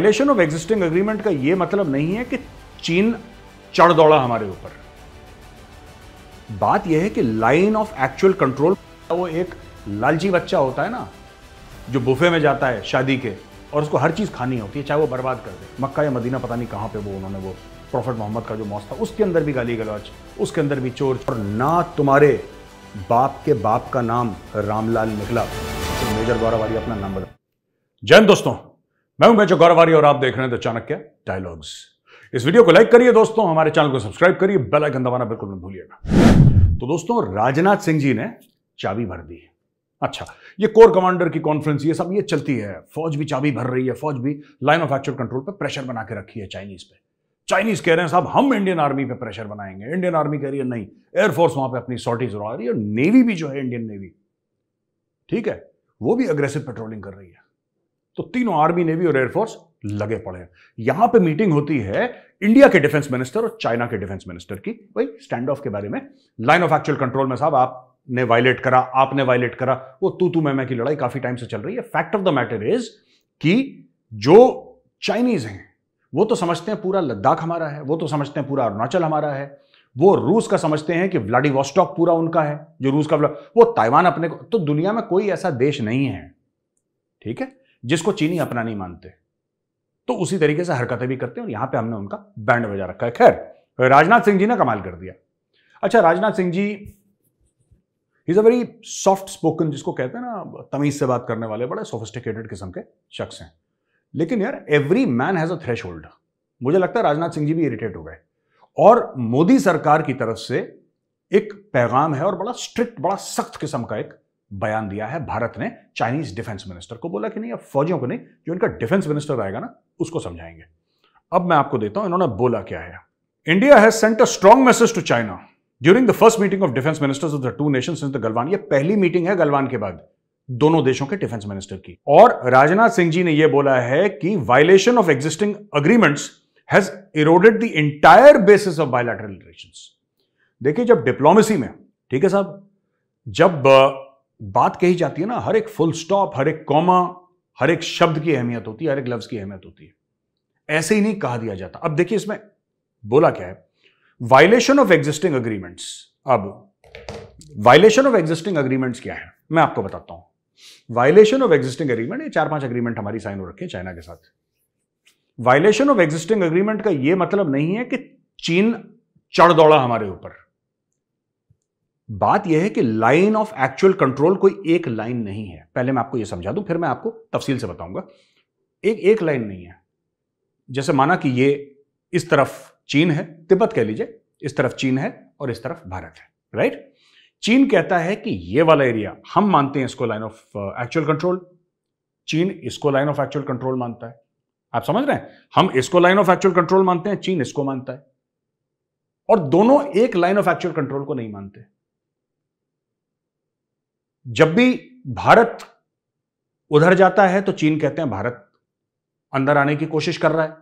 Violation of existing agreement का यह मतलब नहीं है कि चीन चढ़ दौड़ा हमारे ऊपर बात यह है कि लाइन ऑफ एक्चुअल कंट्रोल वो एक लालची बच्चा होता है ना जो बुफे में जाता है शादी के और उसको हर चीज़ खानी होती है चाहे वो बर्बाद कर दे मक्का या मदीना पता नहीं कहां पे वो उन्होंने वो प्रॉफिट मोहम्मद का जो मौस था उसके अंदर भी गाली गलौच उसके अंदर भी चोर और ना तुम्हारे बाप के बाप का नाम रामलाल निकला तो मेजर गौरव वाली अपना नाम बदल जैन दोस्तों मैं हूं बेचो गौरवारी और आप देख रहे हैं द चाणक्य डायलॉग्स इस वीडियो को लाइक करिए दोस्तों हमारे चैनल को सब्सक्राइब करिए बेल आइकन दबाना बिल्कुल मत भूलिएगा तो दोस्तों राजनाथ सिंह जी ने चाबी भर दी अच्छा ये कोर कमांडर की कॉन्फ्रेंस ये सब ये चलती है फौज भी चाबी भर रही है फौज भी लाइन ऑफ एक्चुअल कंट्रोल पर प्रेशर बना के रखी है चाइनीज पे चाइनीज कह रहे हैं साहब हम इंडियन आर्मी पे प्रेशर बनाएंगे इंडियन आर्मी कह रही है नहीं एयरफोर्स वहां पे अपनी सॉर्टीज उड़ा रही है और नेवी भी जो है इंडियन नेवी ठीक है वो भी अग्रेसिव पेट्रोलिंग कर रही है तो तीनों आर्मी नेवी और एयरफोर्स लगे पड़े हैं यहां पे मीटिंग होती है इंडिया के डिफेंस मिनिस्टर और चाइना के डिफेंस मिनिस्टर की भाई स्टैंड ऑफ के बारे में लाइन ऑफ एक्चुअल कंट्रोल में साहब आपने वायलेट करा आपने वायलेट करा वो तू तू मैं मैं की लड़ाई काफी टाइम से चल रही है fact of the matter is कि जो चाइनीज हैं वो तो समझते हैं पूरा लद्दाख हमारा है वो तो समझते हैं पूरा अरुणाचल हमारा है वो रूस का समझते हैं कि व्लाडिवोस्टॉक पूरा उनका है जो रूस का वो ताइवान अपने को तो दुनिया में कोई ऐसा देश नहीं है ठीक है जिसको चीनी अपना नहीं मानते तो उसी तरीके से हरकतें भी करते हैं और यहां पे हमने उनका बैंड बजा रखा है खैर राजनाथ सिंह जी ने कमाल कर दिया अच्छा Rajnath Singh ji is a very soft spoken जिसको कहते हैं ना तमीज से बात करने वाले बड़े सोफिस्टिकेटेड किस्म के शख्स हैं लेकिन यार every man has a thresh मुझे लगता है राजनाथ सिंह जी भी इरिटेट हो गए और मोदी सरकार की तरफ से एक पैगाम है और बड़ा स्ट्रिक्ट बड़ा सख्त किस्म का एक बयान दिया है भारत ने चाइनीज डिफेंस मिनिस्टर को बोला कि नहीं अब फौजियों को नहीं जो इनका डिफेंस मिनिस्टर आएगा ना उसको समझाएंगे अब मैं आपको देता हूं इन्होंने बोला क्या है India has sent a strong message to China during the first meeting of defence ministers of the two nation in the Galwan ये पहली मीटिंग है गलवान के बाद दोनों देशों के डिफेंस मिनिस्टर की और राजनाथ सिंह जी ने यह बोला है कि violation of existing agreements has eroded the entire basis of bilateral relation देखिए जब डिप्लोमेसी में ठीक है साहब जब बात कही जाती है ना हर एक फुल स्टॉप हर एक कॉमा हर एक शब्द की अहमियत होती है हर एक लफ्ज की अहमियत होती है ऐसे ही नहीं कहा दिया जाता अब देखिए इसमें बोला क्या है वायलेशन ऑफ एग्जिस्टिंग अग्रीमेंट्स अब वायलेशन ऑफ एग्जिस्टिंग अग्रीमेंट्स क्या है मैं आपको बताता हूं वायलेशन ऑफ एग्जिस्टिंग अग्रीमेंट ये चार पांच अग्रीमेंट हमारी साइन हो रखे चाइना के साथ वायलेशन ऑफ एग्जिस्टिंग अग्रीमेंट का यह मतलब नहीं है कि चीन चढ़ दौड़ा हमारे ऊपर बात यह है कि लाइन ऑफ एक्चुअल कंट्रोल कोई एक लाइन नहीं है पहले मैं आपको यह समझा दूं फिर मैं आपको तफसील से बताऊंगा एक एक लाइन नहीं है जैसे माना कि ये इस तरफ चीन है तिब्बत कह लीजिए इस तरफ चीन है और इस तरफ भारत है राइट चीन कहता है कि ये वाला एरिया हम मानते हैं इसको लाइन ऑफ एक्चुअल कंट्रोल चीन इसको लाइन ऑफ एक्चुअल कंट्रोल मानता है आप समझ रहे हैं हम इसको लाइन ऑफ एक्चुअल कंट्रोल मानते हैं चीन इसको मानता है और दोनों एक लाइन ऑफ एक्चुअल कंट्रोल को नहीं मानते जब भी भारत उधर जाता है तो चीन कहते हैं भारत अंदर आने की कोशिश कर रहा है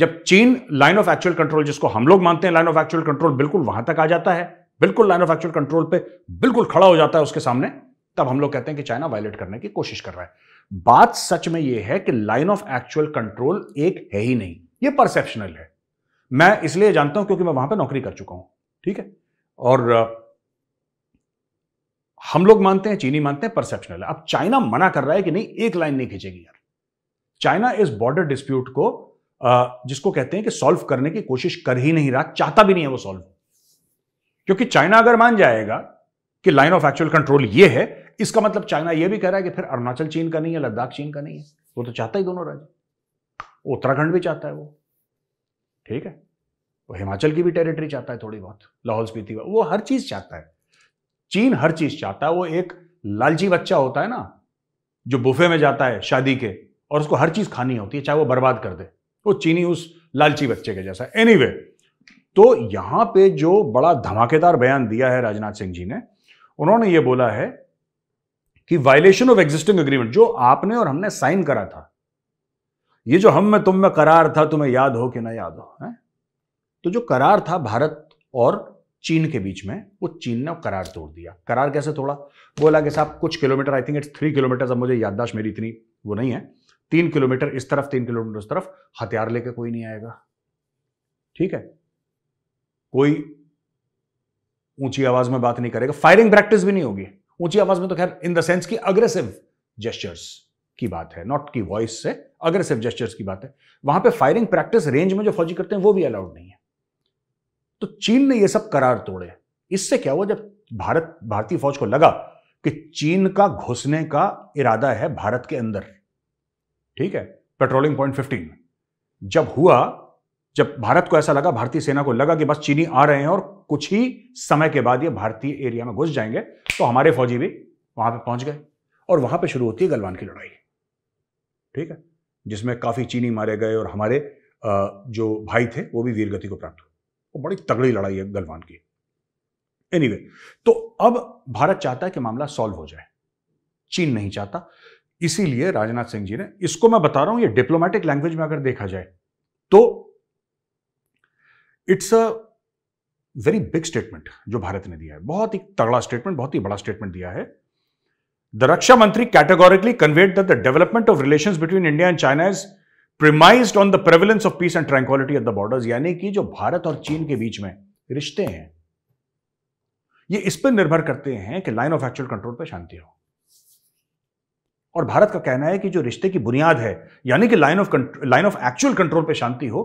जब चीन लाइन ऑफ एक्चुअल कंट्रोल जिसको हम लोग मानते हैं लाइन ऑफ एक्चुअल कंट्रोल बिल्कुल वहां तक आ जाता है बिल्कुल लाइन ऑफ एक्चुअल कंट्रोल पे बिल्कुल खड़ा हो जाता है उसके सामने तब हम लोग कहते हैं कि चाइना वायलेट करने की कोशिश कर रहा है बात सच में यह है कि लाइन ऑफ एक्चुअल कंट्रोल एक है ही नहीं यह परसेप्शनल है मैं इसलिए जानता हूं क्योंकि मैं वहां पर नौकरी कर चुका हूं ठीक है और हम लोग मानते हैं चीनी मानते हैं परसेप्शनल है अब चाइना मना कर रहा है कि नहीं एक लाइन नहीं खींचेगी यार चाइना इस बॉर्डर डिस्प्यूट को जिसको कहते हैं कि सॉल्व करने की कोशिश कर ही नहीं रहा चाहता भी नहीं है वो सॉल्व क्योंकि चाइना अगर मान जाएगा कि लाइन ऑफ एक्चुअल कंट्रोल ये है इसका मतलब चाइना यह भी कह रहा है कि फिर अरुणाचल चीन का नहीं है लद्दाख चीन का नहीं है वो तो चाहता ही दोनों राज्य उत्तराखंड भी चाहता है वो ठीक है वो हिमाचल की भी टेरिटरी चाहता है थोड़ी बहुत लाहौल स्पीति वो हर चीज चाहता है चीन हर चीज चाहता है वो एक लालची बच्चा होता है ना जो बुफे में जाता है शादी के और उसको हर चीज खानी होती है चाहे वो बर्बाद कर दे वो चीनी उस लालची बच्चे के जैसा एनी anyway, तो यहां पे जो बड़ा धमाकेदार बयान दिया है राजनाथ सिंह जी ने उन्होंने ये बोला है कि वायलेशन ऑफ एग्जिस्टिंग एग्रीमेंट जो आपने और हमने साइन करा था ये जो हम में तुम में करार था तुम्हें याद हो कि ना याद हो है? तो जो करार था भारत और चीन के बीच में वो चीन ने करार तोड़ दिया करार कैसे तोड़ा बोला कि साहब कुछ kilometre I think it's three kilometre अब मुझे याददाश्त मेरी इतनी वो नहीं है तीन किलोमीटर इस तरफ तीन किलोमीटर उस तरफ हथियार लेके कोई नहीं आएगा ठीक है कोई ऊंची आवाज में बात नहीं करेगा फायरिंग प्रैक्टिस भी नहीं होगी ऊंची आवाज में तो खैर इन द सेंस की अग्रेसिव जेस्टर्स की बात है नॉट की वॉइस से अग्रेसिव जेस्टर्स की बात है वहां पे फायरिंग प्रैक्टिस रेंज में जो फौजी करते हैं वो भी अलाउड नहीं है तो चीन ने ये सब करार तोड़े इससे क्या हुआ जब भारत भारतीय फौज को लगा कि चीन का घुसने का इरादा है भारत के अंदर ठीक है पेट्रोलिंग पॉइंट 15 जब हुआ जब भारत को ऐसा लगा भारतीय सेना को लगा कि बस चीनी आ रहे हैं और कुछ ही समय के बाद ये भारतीय एरिया में घुस जाएंगे तो हमारे फौजी भी वहां पे पहुंच गए और वहां पे शुरू होती है गलवान की लड़ाई ठीक है जिसमें काफी चीनी मारे गए और हमारे जो भाई थे वो भी वीरगति को प्राप्त हुए और बड़ी तगड़ी लड़ाई है गलवान की एनी anyway, तो अब भारत चाहता है कि मामला सॉल्व हो जाए चीन नहीं चाहता इसीलिए राजनाथ सिंह जी ने इसको मैं बता रहा हूं ये डिप्लोमेटिक लैंग्वेज में अगर देखा जाए तो it's a very big statement जो भारत ने दिया है बहुत ही तगड़ा स्टेटमेंट बहुत ही बड़ा स्टेटमेंट दिया है द रक्षा मंत्री categorically conveyed the development of relation between India and China is premised on the prevalence of peace and tranquillity at the borders यानी कि जो भारत और चीन के बीच में रिश्ते हैं ये इस पर निर्भर करते हैं कि लाइन ऑफ एक्चुअल कंट्रोल पर शांति हो और भारत का कहना है कि जो रिश्ते की बुनियाद है यानी कि line of line of actual control पर शांति हो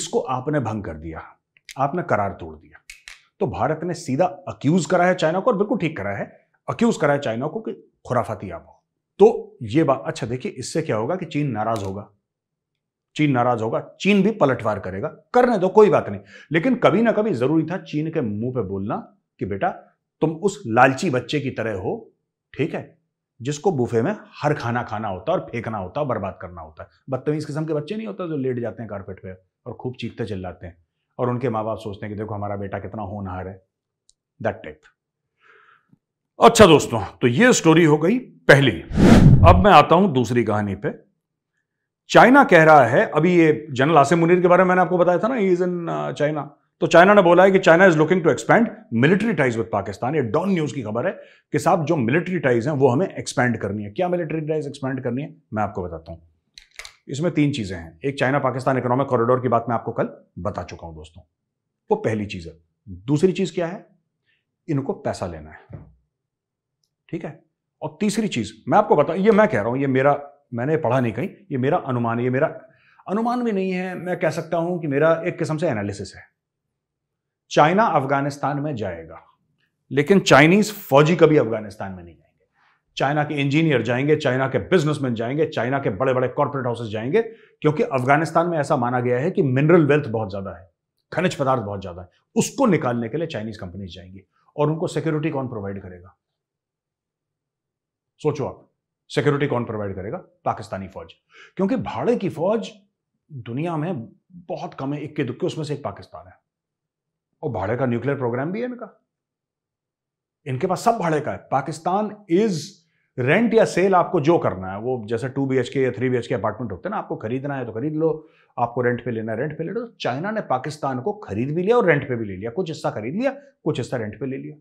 इसको आपने भंग कर दिया आपने करार तोड़ दिया तो भारत ने सीधा अक्यूज करा है चाइना को और बिल्कुल ठीक करा है अक्यूज करा है चाइना को कि खुराफाती आप हो तो ये बात अच्छा देखिए इससे क्या होगा कि चीन नाराज होगा चीन नाराज होगा चीन भी पलटवार करेगा करने दो कोई बात नहीं लेकिन कभी ना कभी जरूरी था चीन के मुंह पे बोलना कि बेटा तुम उस लालची बच्चे की तरह हो ठीक है जिसको बुफे में हर खाना खाना होता है और फेंकना होता है बर्बाद करना होता है बदतमीज किस्म के बच्चे नहीं होते जो लेट जाते हैं कारपेट पे और खूब चीखते चिल्लाते हैं और उनके माँ बाप सोचते हैं कि देखो हमारा बेटा कितना होनहार है दैट टाइप अच्छा दोस्तों तो ये स्टोरी हो गई पहली अब मैं आता हूं दूसरी कहानी पे चाइना कह रहा है अभी ये जनरल आसिम मुनीर के बारे में मैंने आपको बताया था ना इज इन चाइना तो चाइना ने बोला है कि China is looking to expand military ties with Pakistan ये डॉन न्यूज की खबर है कि साहब जो मिलिट्री टाइज हैं वो हमें एक्सपेंड करनी है क्या मिलिट्री टाइज एक्सपेंड करनी है मैं आपको बताता हूं इसमें तीन चीजें हैं एक चाइना पाकिस्तान इकोनॉमिक कॉरिडोर की बात मैं आपको कल बता चुका हूं दोस्तों वो पहली चीज है दूसरी चीज क्या है इनको पैसा लेना है ठीक है और तीसरी चीज मैं आपको बता ये मैं कह रहा हूं ये मेरा मैंने पढ़ा नहीं कहीं ये मेरा अनुमान ये मेरा अनुमान भी नहीं है मैं कह सकता हूं कि मेरा एक किस्म से एनालिसिस है चाइना अफगानिस्तान में जाएगा लेकिन चाइनीज फौजी कभी अफगानिस्तान में नहीं जाएंगे चाइना के इंजीनियर जाएंगे चाइना के बिजनेसमैन जाएंगे चाइना के बड़े बड़े कॉर्पोरेट हाउसेस जाएंगे क्योंकि अफगानिस्तान में ऐसा माना गया है कि मिनरल वेल्थ बहुत ज्यादा है खनिज पदार्थ बहुत ज्यादा है उसको निकालने के लिए चाइनीज कंपनीज जाएंगी और उनको सिक्योरिटी कौन प्रोवाइड करेगा सोचो आप सिक्योरिटी कौन प्रोवाइड करेगा पाकिस्तानी फौज क्योंकि भाड़े की फौज दुनिया में बहुत कम है इक्के दुक्के उसमें से एक पाकिस्तान है और भाड़े का न्यूक्लियर प्रोग्राम भी है इनका इनके पास सब भाड़े का है पाकिस्तान इज रेंट या सेल आपको जो करना है वो जैसे टू बी के या थ्री बी के अपार्टमेंट होते हैं ना आपको खरीदना है तो खरीद लो आपको रेंट पे लेना है रेंट पे ले लो तो चाइना ने पाकिस्तान को खरीद भी लिया और रेंट पे भी ले लिया कुछ हिस्सा खरीद लिया कुछ हिस्सा रेंट पे ले लिया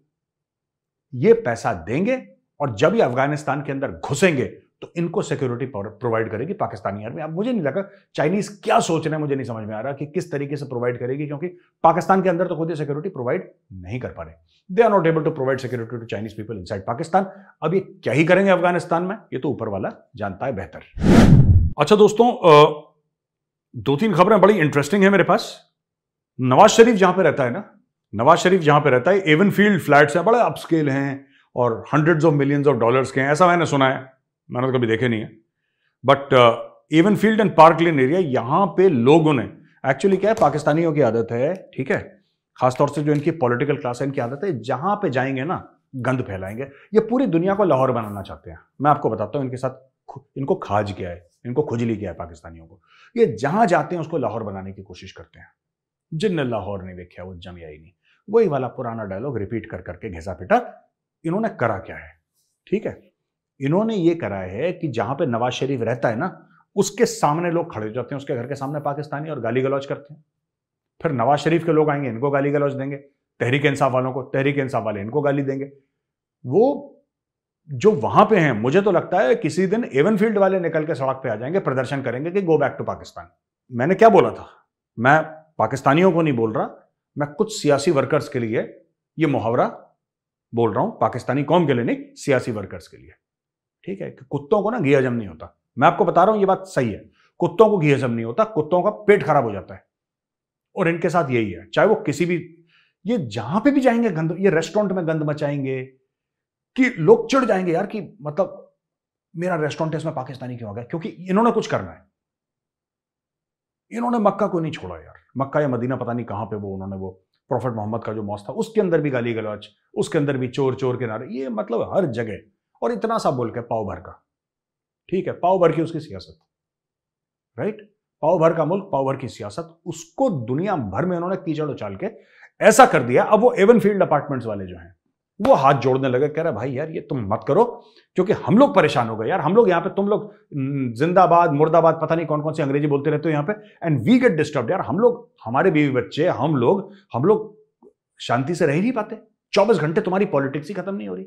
ये पैसा देंगे और जब ये अफगानिस्तान के अंदर घुसेंगे तो इनको सिक्योरिटी प्रोवाइड करेगी पाकिस्तानी आर्मी अब मुझे नहीं लगा चाइनीज क्या सोच रहे हैं मुझे नहीं समझ में आ रहा कि किस तरीके से प्रोवाइड करेगी क्योंकि पाकिस्तान के अंदर तो खुद ही सिक्योरिटी प्रोवाइड नहीं कर पा रहे they are not able to provide security to Chinese people in Pakistan अब ये क्या ही करेंगे अफगानिस्तान में ये तो ऊपर वाला जानता है बेहतर अच्छा दोस्तों दो तीन खबरें बड़ी इंटरेस्टिंग है मेरे पास नवाज शरीफ जहां पर रहता है ना नवाज शरीफ जहां पर रहता है एवन फील्ड फ्लैट्स हैं बड़े अपस्केल हैं और hundreds of millions of dollars के हैं ऐसा मैंने सुना है मैंने तो कभी देखे नहीं है but even field and park lane area यहाँ पे लोगों ने एक्चुअली क्या है पाकिस्तानियों की आदत है ठीक है खासतौर से जो इनकी पॉलिटिकल क्लास है इनकी आदत है जहाँ पे जाएंगे ना गंद फैलाएंगे ये पूरी दुनिया को लाहौर बनाना चाहते हैं मैं आपको बताता हूँ इनके साथ इनको खाज किया है इनको खुजली किया है पाकिस्तानियों को ये जहाँ जाते हैं उसको लाहौर बनाने की कोशिश करते हैं जिनने लाहौर नहीं देखा वो जम ही नहीं वही वाला पुराना डायलॉग रिपीट कर करके घिसा पिटा इन्होंने करा क्या है ठीक है इन्होंने ये करा है कि जहां पे नवाज शरीफ रहता है ना उसके सामने लोग खड़े हो जाते हैं उसके घर के सामने पाकिस्तानी और गाली गलौज करते हैं फिर नवाज शरीफ के लोग आएंगे इनको गाली गलौज देंगे तहरीक इंसाफ वालों को तहरीक इंसाफ वाले इनको गाली देंगे वो जो वहां पे हैं मुझे तो लगता है किसी दिन एवन फील्ड वाले निकल के सड़क पे आ जाएंगे प्रदर्शन करेंगे कि गो बैक टू पाकिस्तान मैंने क्या बोला था मैं पाकिस्तानियों को नहीं बोल रहा मैं कुछ सियासी वर्कर्स के लिए ये मुहावरा बोल रहा हूं पाकिस्तानी कौम के लिए नहीं सियासी वर्कर्स के लिए ठीक है कुत्तों को ना घी हजम नहीं होता मैं आपको बता रहा हूं ये बात सही है कुत्तों को घी हजम नहीं होता कुत्तों का पेट खराब हो जाता है और इनके साथ यही है चाहे वो किसी भी ये जहां पे भी जाएंगे गंद ये रेस्टोरेंट में गंद मचाएंगे कि लोग चिड़ जाएंगे यार कि मतलब मेरा रेस्टोरेंट इसमें पाकिस्तानी क्यों आ गया क्योंकि इन्होंने कुछ करना है इन्होंने मक्का को नहीं छोड़ा यार मक्का या मदीना पता नहीं कहां पे वो उन्होंने वो प्रॉफिट मोहम्मद का जो मौस था उसके अंदर भी गाली गलौच उसके अंदर भी चोर चोर के नारे ये मतलब हर जगह और इतना सा बोल के पाव भर का ठीक है पाव भर की उसकी सियासत राइट पाव भर का मुल्क पाव भर की सियासत उसको दुनिया भर में उन्होंने कीचड़ उछाल के ऐसा कर दिया अब वो एवन फील्ड अपार्टमेंट्स वाले जो हैं वो हाथ जोड़ने लगे कह रहा भाई यार ये तुम मत करो क्योंकि हम लोग परेशान हो गए यार हम लोग यहाँ पे तुम लोग जिंदाबाद मुर्दाबाद पता नहीं कौन कौन सी अंग्रेजी बोलते रहते हो यहाँ पे एंड वी गेट डिस्टर्ब यार हम लोग हमारे बीवी बच्चे हम लोग हम लोग शांति से रह ही नहीं पाते चौबीस घंटे तुम्हारी पॉलिटिक्स ही खत्म नहीं हो रही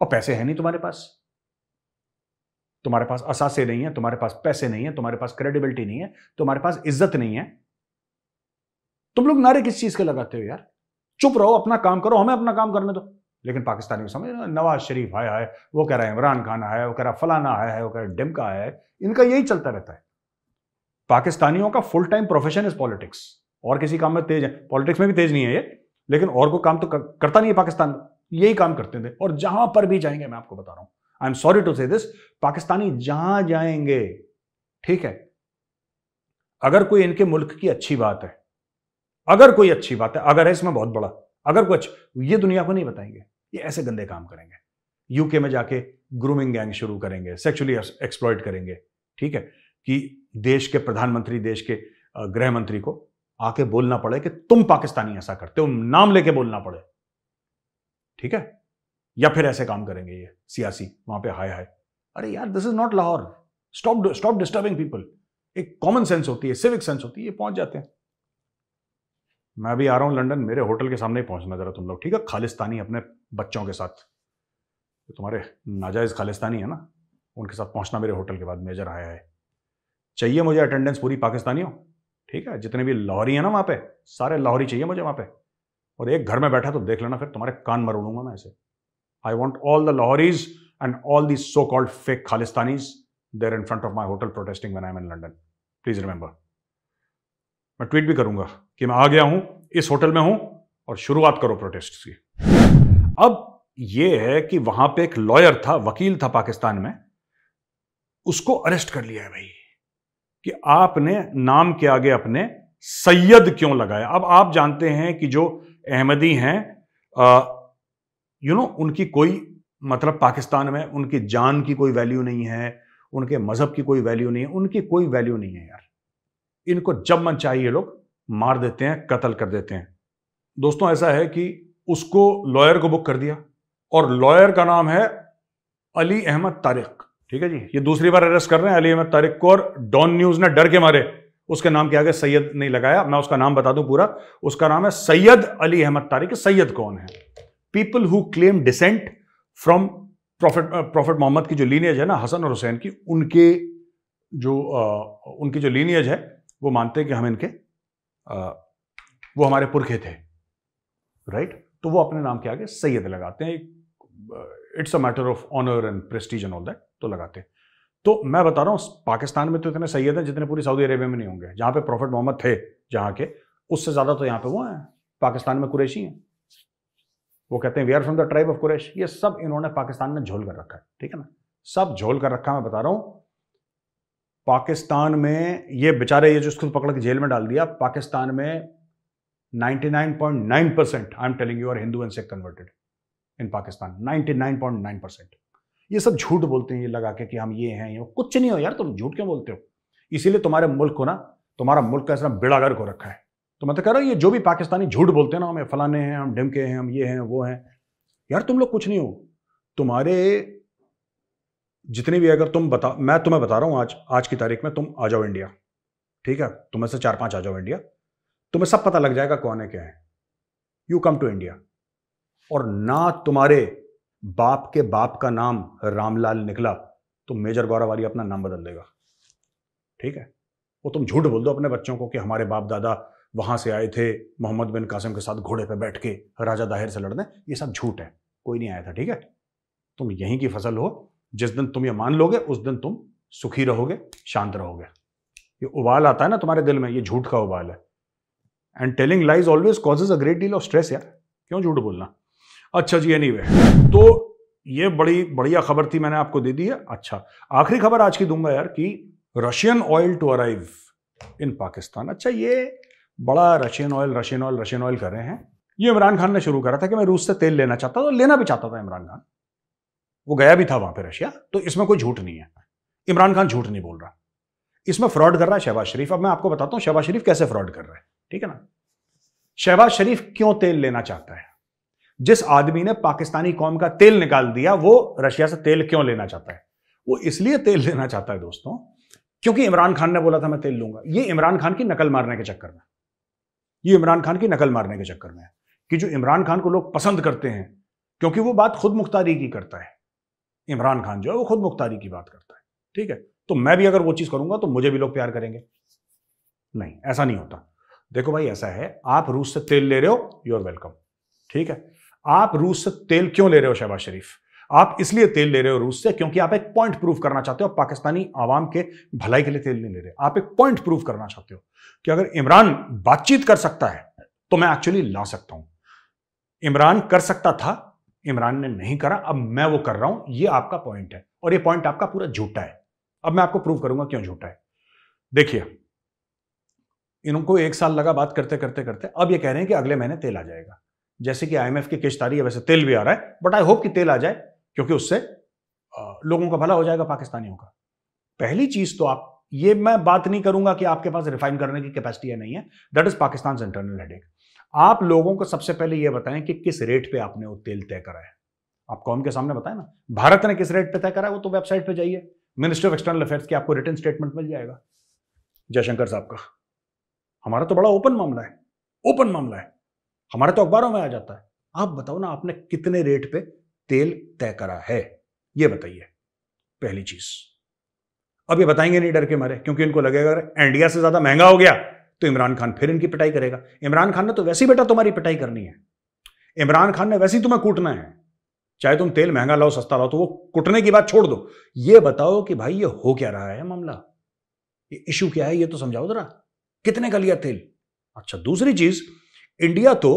और पैसे हैं नहीं तुम्हारे पास तुम्हारे पास असासे नहीं है तुम्हारे पास पैसे नहीं है तुम्हारे पास क्रेडिबिलिटी नहीं है तुम्हारे पास इज्जत नहीं है तुम लोग नारे किस चीज के लगाते हो यार चुप रहो अपना काम करो हमें अपना काम करने दो लेकिन पाकिस्तानी को समझ नवाज शरीफ आया है वो कह रहा है इमरान खान आया है वो कह रहा फलाना आया है वो कह रहा डिमका आया है इनका यही चलता रहता है पाकिस्तानियों का full time profession is politics और किसी काम में तेज है पॉलिटिक्स में भी तेज नहीं है ये लेकिन और कोई काम तो कर, करता नहीं है पाकिस्तान यही काम करते थे और जहां पर भी जाएंगे मैं आपको बता रहा हूं I am sorry to say this Pakistani जहां जाएंगे ठीक है अगर कोई इनके मुल्क की अच्छी बात है अगर कोई अच्छी बात है अगर है इसमें बहुत बड़ा अगर कुछ ये दुनिया को नहीं बताएंगे ये ऐसे गंदे काम करेंगे यूके में जाके ग्रूमिंग गैंग शुरू करेंगे सेक्चुअली एक्सप्लॉयट करेंगे ठीक है कि देश के प्रधानमंत्री देश के गृह मंत्री को आके बोलना पड़े कि तुम पाकिस्तानी ऐसा करते हो नाम लेके बोलना पड़े ठीक है या फिर ऐसे काम करेंगे ये सियासी वहां पे हाय हाय अरे यार this is not Lahore stop stop disturbing people एक कॉमन सेंस होती है सिविक सेंस होती है ये पहुंच जाते हैं मैं अभी आ रहा हूँ लंदन मेरे होटल के सामने ही पहुँचना ज़रा तुम लोग ठीक है खालिस्तानी अपने बच्चों के साथ तो तुम्हारे नाजायज़ खालिस्तानी है ना उनके साथ पहुँचना मेरे होटल के बाद मेजर आया है चाहिए मुझे अटेंडेंस पूरी पाकिस्तानियों ठीक है जितने भी लाहौरी हैं ना वहाँ पे सारे लाहौरी चाहिए मुझे वहाँ पे और एक घर में बैठा तो देख लेना फिर तुम्हारे कान मर उड़ूंगा मैं ऐसे I want all the Lahoris and all the so called fake Khalistanis there in front of my hotel protesting one I am in London please remember मैं ट्वीट भी करूंगा कि मैं आ गया हूं इस होटल में हूं और शुरुआत करो प्रोटेस्ट की अब यह है कि वहां पे एक लॉयर था वकील था पाकिस्तान में उसको अरेस्ट कर लिया है भाई कि आपने नाम के आगे अपने सैयद क्यों लगाया अब आप जानते हैं कि जो अहमदी हैं यू नो उनकी कोई मतलब पाकिस्तान में उनकी जान की कोई वैल्यू नहीं है उनके मज़हब की कोई वैल्यू नहीं है उनकी कोई वैल्यू नहीं है यार इनको जब मन चाहिए लोग मार देते हैं कत्ल कर देते हैं दोस्तों ऐसा है कि उसको लॉयर को बुक कर दिया और लॉयर का नाम है अली अहमद तारिक ठीक है जी ये दूसरी बार अरेस्ट कर रहे हैं अली अहमद तारिक को और डॉन न्यूज ने डर के मारे उसके नाम के आगे सैयद नहीं लगाया मैं उसका नाम बता दूं पूरा उसका नाम है सैयद अली अहमद तारिक सैयद कौन है people who claim descent from prophet prophet Muhammad की जो लीनियज है ना हसन और हुसैन की उनके जो आ, uh, उनकी जो लीनियज है वो मानते हैं कि हम इनके आ, वो हमारे पुरखे थे राइट तो वो अपने नाम के आगे सैयद लगाते हैं it's a matter of honour and prestige and all that तो लगाते हैं तो मैं बता रहा हूँ पाकिस्तान में तो इतने सैयद हैं जितने पूरी सऊदी अरेबिया में नहीं होंगे जहाँ पे प्रॉफिट मोहम्मद थे जहाँ के उससे ज़्यादा तो यहाँ पे वो हैं पाकिस्तान में कुरेशी हैं वो कहते हैं we are from the tribe of Quraish ये सब इन्होंने पाकिस्तान में झोल कर रखा है ठीक है ना सब झोल कर रखा मैं बता रहा हूँ पाकिस्तान में ये बेचारे ये जो इसको पकड़ के जेल में डाल दिया पाकिस्तान में 99.9 percent I am telling you are Hindu and say converted in Pakistan 99.9 percent ये सब झूठ बोलते हैं ये लगा के कि हम ये हैं ये कुछ नहीं हो यार तुम झूठ क्यों बोलते हो इसीलिए तुम्हारे मुल्क को ना तुम्हारा मुल्क का ऐसा बिड़ागर को रखा है तो मैं तो कह रहा हूँ ये जो भी पाकिस्तानी झूठ बोलते हैं ना हमें फलाने हैं हम ढिमके हैं हम ये हैं वो हैं यार तुम लोग कुछ नहीं हो तुम्हारे जितनी भी अगर तुम बता मैं तुम्हें बता रहा हूं आज आज की तारीख में तुम आ जाओ इंडिया ठीक है तुम्हें से चार पांच आ जाओ इंडिया तुम्हें सब पता लग जाएगा कौन है क्या है यू कम टू इंडिया और ना तुम्हारे बाप के बाप का नाम रामलाल निकला तो मेजर गौरा वाली अपना नाम बदल देगा ठीक है वो तुम झूठ बोल दो अपने बच्चों को कि हमारे बाप दादा वहां से आए थे मोहम्मद बिन कासिम के साथ घोड़े पर बैठ के राजा दाहिर से लड़ने ये सब झूठ है कोई नहीं आया था ठीक है तुम यहीं की फसल हो जिस दिन तुम ये मान लोगे उस दिन तुम सुखी रहोगे शांत रहोगे ये उबाल आता है ना तुम्हारे दिल में ये झूठ का उबाल है and telling lies always causes a great deal of stress यार क्यों झूठ बोलना अच्छा जी एनी anyway, तो ये बड़ी बढ़िया खबर थी मैंने आपको दे दी है अच्छा आखिरी खबर आज की दूंगा यार कि Russian oil to arrive in Pakistan अच्छा ये बड़ा Russian oil Russian oil Russian oil कर रहे हैं ये इमरान खान ने शुरू करा था कि मैं रूस से तेल लेना चाहता था लेना भी चाहता था इमरान खान वो गया भी था वहां पर रशिया तो इसमें कोई झूठ नहीं है इमरान खान झूठ नहीं बोल रहा इसमें फ्रॉड कर रहा है शहबाज शरीफ अब मैं आपको बताता हूं शहबाज शरीफ कैसे फ्रॉड कर रहा है ठीक है ना शहबाज शरीफ क्यों तेल लेना चाहता है जिस आदमी ने पाकिस्तानी कौम का तेल निकाल दिया वो रशिया से तेल क्यों लेना चाहता है वो इसलिए तेल लेना चाहता है दोस्तों क्योंकि इमरान खान ने बोला था मैं तेल लूंगा ये इमरान खान की नकल मारने के चक्कर में ये इमरान खान की नकल मारने के चक्कर में कि जो इमरान खान को लोग पसंद करते हैं क्योंकि वो बात खुद मुख्तारी की करता है इमरान खान जो है वो खुद मुख्तारी की बात करता है ठीक है तो मैं भी अगर वो चीज़ करूंगा तो मुझे भी लोग प्यार करेंगे नहीं ऐसा नहीं होता देखो भाई ऐसा है आप रूस से तेल ले रहे हो यू आर वेलकम ठीक है आप रूस से तेल क्यों ले रहे हो शहबाज शरीफ आप इसलिए तेल ले रहे हो रूस से क्योंकि आप एक पॉइंट प्रूफ करना चाहते हो पाकिस्तानी आवाम के भलाई के लिए तेल नहीं ले रहे आप एक पॉइंट प्रूफ करना चाहते हो कि अगर इमरान बातचीत कर सकता है तो मैं एक्चुअली ला सकता हूं इमरान कर सकता था इमरान ने नहीं करा अब मैं वो कर रहा हूं ये आपका पॉइंट है और ये पॉइंट आपका पूरा झूठा है अब मैं आपको प्रूव करूंगा क्यों झूठा है देखिए इनको एक साल लगा बात करते करते करते अब ये कह रहे हैं कि अगले महीने तेल आ जाएगा जैसे कि आईएमएफ की किश्त आ रही है वैसे तेल भी आ रहा है बट आई होप कि तेल आ जाए क्योंकि उससे लोगों का भला हो जाएगा पाकिस्तानियों का पहली चीज तो आप ये मैं बात नहीं करूंगा कि आपके पास रिफाइन करने की कैपेसिटी है नहीं है that is Pakistan internal headache आप लोगों को सबसे पहले यह बताएं कि किस रेट पे आपने वो तेल तय करा है आप कौन के सामने बताएं ना भारत ने किस रेट पे तय करा है वो तो वेबसाइट पे जाइए मिनिस्ट्री ऑफ एक्सटर्नल अफेयर्स की आपको रिटर्न स्टेटमेंट मिल जाएगा जयशंकर साहब का हमारा तो बड़ा ओपन मामला है ओपन मामला है हमारे तो अखबारों में आ जाता है आप बताओ ना आपने कितने रेट पे तेल तय करा है ये बताइए पहली चीज अब ये बताएंगे नहीं डर के मारे क्योंकि इनको लगेगा इंडिया से ज्यादा महंगा हो गया तो इमरान खान फिर इनकी पिटाई करेगा इमरान खान ने तो वैसे ही बेटा तुम्हारी पिटाई करनी है इमरान खान ने वैसे ही तुम्हें कूटना है चाहे तुम तेल महंगा लाओ सस्ता लाओ तो वो कुटने की बात छोड़ दो ये बताओ कि भाई ये हो क्या रहा है मामला ये इशू क्या है ये तो समझाओ जरा कितने का लिया तेल अच्छा दूसरी चीज इंडिया तो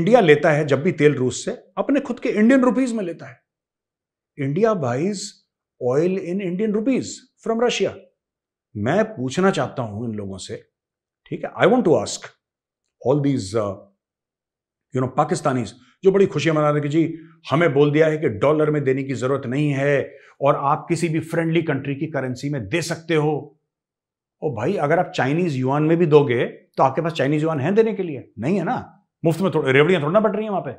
इंडिया लेता है जब भी तेल रूस से अपने खुद के इंडियन रुपीज में लेता है India buys oil in Indian rupees from Russia मैं पूछना चाहता हूं इन लोगों से ठीक है I want to ask all these you know Pakistani जो बड़ी खुशियां मना रहे कि जी हमें बोल दिया है कि डॉलर में देने की जरूरत नहीं है और आप किसी भी फ्रेंडली कंट्री की करेंसी में दे सकते हो ओ भाई अगर आप चाइनीज युआन में भी दोगे तो आपके पास चाइनीज युआन है देने के लिए नहीं है ना मुफ्त में थोड़ी रेवड़ियां थोड़ी ना बढ़ रही है वहां पे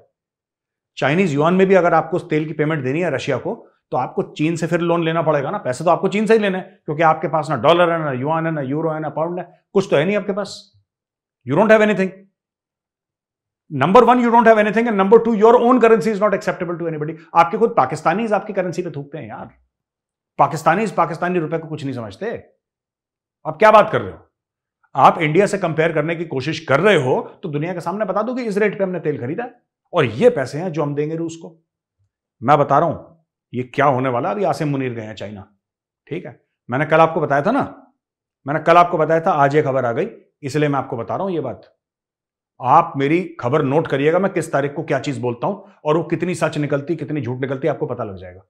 चाइनीज युआन में भी अगर आपको तेल की पेमेंट देनी है रशिया को तो आपको चीन से फिर लोन लेना पड़ेगा ना पैसे तो आपको चीन से ही लेने हैं क्योंकि आपके पास ना डॉलर है ना युआन है ना यूरो है ना पाउंड है कुछ तो है नहीं आपके पास you don't have anything number one you don't have anything and number two your own currency is not acceptable to anybody आपके खुद पाकिस्तानी आपकी करेंसी पे थूकते हैं यार पाकिस्तानी पाकिस्तानी रुपए को कुछ नहीं समझते आप क्या बात कर रहे हो आप इंडिया से कंपेयर करने की कोशिश कर रहे हो तो दुनिया के सामने बता दो कि इस रेट पे हमने तेल खरीदा और ये पैसे हैं जो हम देंगे रूस को मैं बता रहा हूं ये क्या होने वाला अभी आसिम मुनीर गए हैं चाइना ठीक है मैंने कल आपको बताया था ना मैंने कल आपको बताया था आज ये खबर आ गई इसलिए मैं आपको बता रहा हूं ये बात आप मेरी खबर नोट करिएगा मैं किस तारीख को क्या चीज बोलता हूं और वो कितनी सच निकलती कितनी झूठ निकलती आपको पता लग जाएगा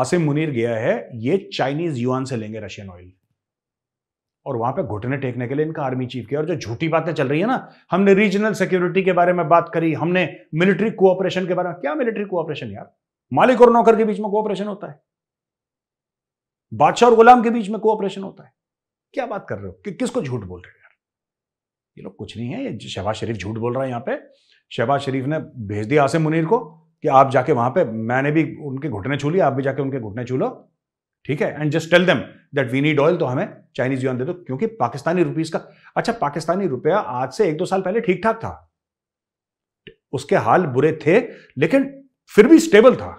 आसिम मुनीर गया है ये चाइनीज युआन से लेंगे रशियन ऑयल और वहां पे घुटने टेकने के लिए इनका आर्मी चीफ किया और जो झूठी बातें चल रही है ना हमने रीजनल सिक्योरिटी के बारे में बात करी हमने मिलिट्री कोऑपरेशन के बारे में क्या मिलिट्री कोऑपरेशन यार मालिक और नौकर के बीच में कोऑपरेशन होता है बादशाह और गुलाम के बीच में कोऑपरेशन होता है क्या बात कर रहे हो कि किसको झूठ बोल रहे हो यार ये लोग कुछ नहीं है ये शहबाज शरीफ झूठ बोल रहा है यहाँ पे शहबाज शरीफ ने भेज दिया आसिम मुनीर को कि आप जाके वहां पे मैंने भी उनके घुटने छू लिए आप भी जाके उनके घुटने छू लो ठीक है and just tell them that we need oil तो हमें चाइनीज यून दे दो क्योंकि पाकिस्तानी रुपीज का अच्छा पाकिस्तानी रुपया आज से एक दो साल पहले ठीक ठाक था उसके हाल बुरे थे लेकिन फिर भी स्टेबल था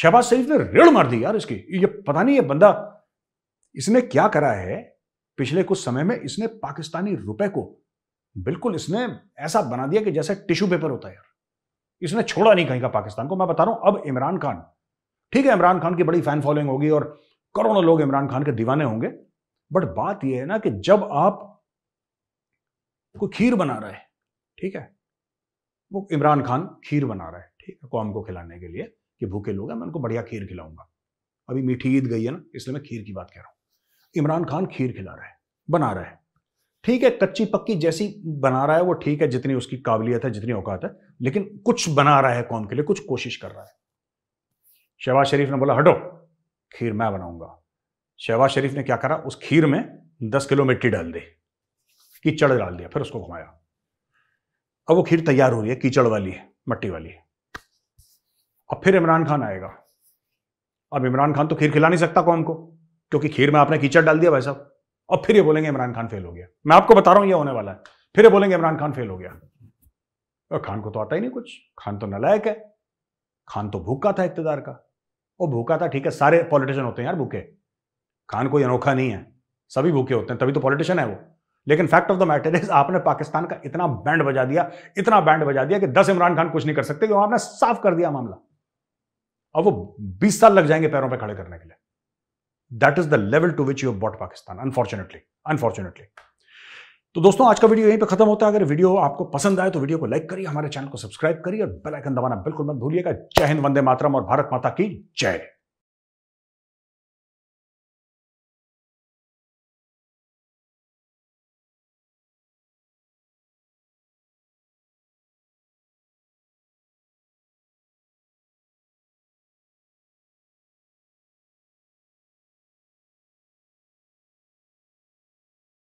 शहबाज शरीफ ने रेड़ मार दी यार इसकी ये पता नहीं ये बंदा इसने क्या करा है पिछले कुछ समय में इसने पाकिस्तानी रुपए को बिल्कुल इसने ऐसा बना दिया कि जैसे टिश्यू पेपर होता है यार इसने छोड़ा नहीं कहीं का पाकिस्तान को मैं बता रहा हूं अब इमरान खान ठीक है इमरान खान की बड़ी फैन फॉलोइंग होगी और करोड़ों लोग इमरान खान के दीवाने होंगे बट बात यह है ना कि जब आप कोई खीर बना रहे ठीक है वो इमरान खान खीर बना रहे ठीक है कौम को खिलाने के लिए कि भूखे लोग हैं मैं उनको बढ़िया खीर खिलाऊंगा अभी मीठी ईद गई है ना इसलिए मैं खीर की बात कह रहा हूँ इमरान खान खीर खिला रहा है बना रहा है ठीक है कच्ची पक्की जैसी बना रहा है वो ठीक है जितनी उसकी काबिलियत है जितनी औकात है लेकिन कुछ बना रहा है कौम के लिए कुछ कोशिश कर रहा है शहबाज शरीफ ने बोला हटो खीर मैं बनाऊंगा शहबाज शरीफ ने क्या करा उस खीर में दस किलो मिट्टी डाल दी कीचड़ डाल दिया फिर उसको घुमाया अब वो खीर तैयार हो रही है कीचड़ वाली है मट्टी वाली है अब फिर इमरान खान आएगा अब इमरान खान तो खीर खिला नहीं सकता कौन को क्योंकि खीर में आपने कीचड़ डाल दिया भाई साहब और फिर ये बोलेंगे इमरान खान फेल हो गया मैं आपको बता रहा हूं ये होने वाला है फिर ये बोलेंगे इमरान खान फेल हो गया और खान को तो आता ही नहीं कुछ खान तो नलायक है खान तो भूखा था इकतदार का वो भूखा था ठीक है सारे पॉलिटिशियन होते हैं यार भूखे खान कोई अनोखा नहीं है सभी भूखे होते हैं तभी तो पॉलिटिशियन है वो लेकिन fact of the matter is आपने पाकिस्तान का इतना बैंड बजा दिया इतना बैंड बजा दिया कि दस इमरान खान कुछ नहीं कर सकते क्योंकि आपने साफ कर दिया मामला और वो 20 साल लग जाएंगे पैरों पे खड़े करने के लिए that is the level to which you bought Pakistan unfortunately unfortunately तो दोस्तों आज का वीडियो यहीं पे खत्म होता है अगर वीडियो आपको पसंद आए तो वीडियो को लाइक करिए हमारे चैनल को सब्सक्राइब करिए और बेल आइकन दबाना बिल्कुल मत भूलिएगा जय हिंद वंदे मातरम और भारत माता की जय